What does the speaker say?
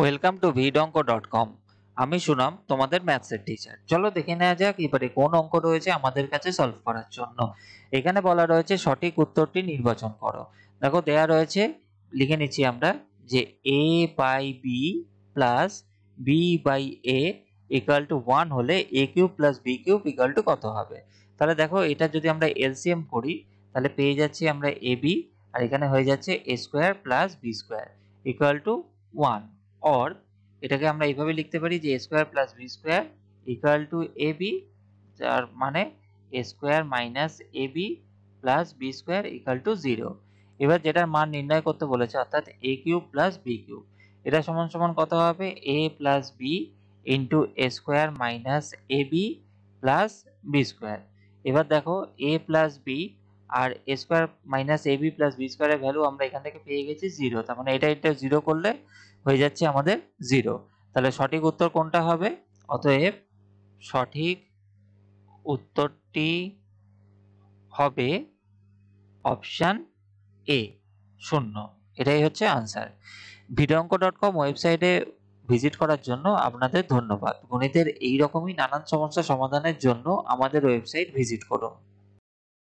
welcome to ভিড অঙ্ক dot com আমি সুনাম তোমাদের ম্যাথসের টিচার চলো দেখে নেওয়া যাক এবারে কোন অঙ্ক রয়েছে আমাদের কাছে সলভ করার জন্য এখানে বলা রয়েছে সঠিক উত্তরটি নির্বাচন করো দেখো দেয়া রয়েছে লিখে নিচ্ছি আমরা যে A by B plus B by A equal to one হলে A cube plus B cube equal to কত হবে তাহলে দেখো এটা যদি আমরা এলসিএম করি তাহলে পেয়ে যাচ্ছি আমরা এ বি আর এখানে হয়ে যাচ্ছে A square plus B square equal to one or এটাকে আমরা এইভাবে লিখতে পারি যে square plus B square equal to A B যার মানে A square minus A B plus B square equal to zero এবার যেটার মান নির্ণয় করতে বলেছে অর্থাৎ A cube plus B cube এটা সমান সমান কত হবে A plus B into A square minus A B plus B square এবার দেখো এ প্লাস বি আর A square minus A B plus B স্কোয়ারের ভ্যালু আমরা এখান থেকে পেয়ে গেছি জিরো তার মানে এটা এটা জিরো করলে হয়ে যাচ্ছে আমাদের জিরো তাহলে সঠিক উত্তর কোনটা হবে অতএব সঠিক উত্তরটি হবে অপশান এ শূন্য এটাই হচ্ছে আনসার ভিডঙ্ক ডট কম ওয়েবসাইটে ভিজিট করার জন্য আপনাদের ধন্যবাদ গণিতের এই রকমই নানান সমস্যা সমাধানের জন্য আমাদের ওয়েবসাইট ভিজিট করুন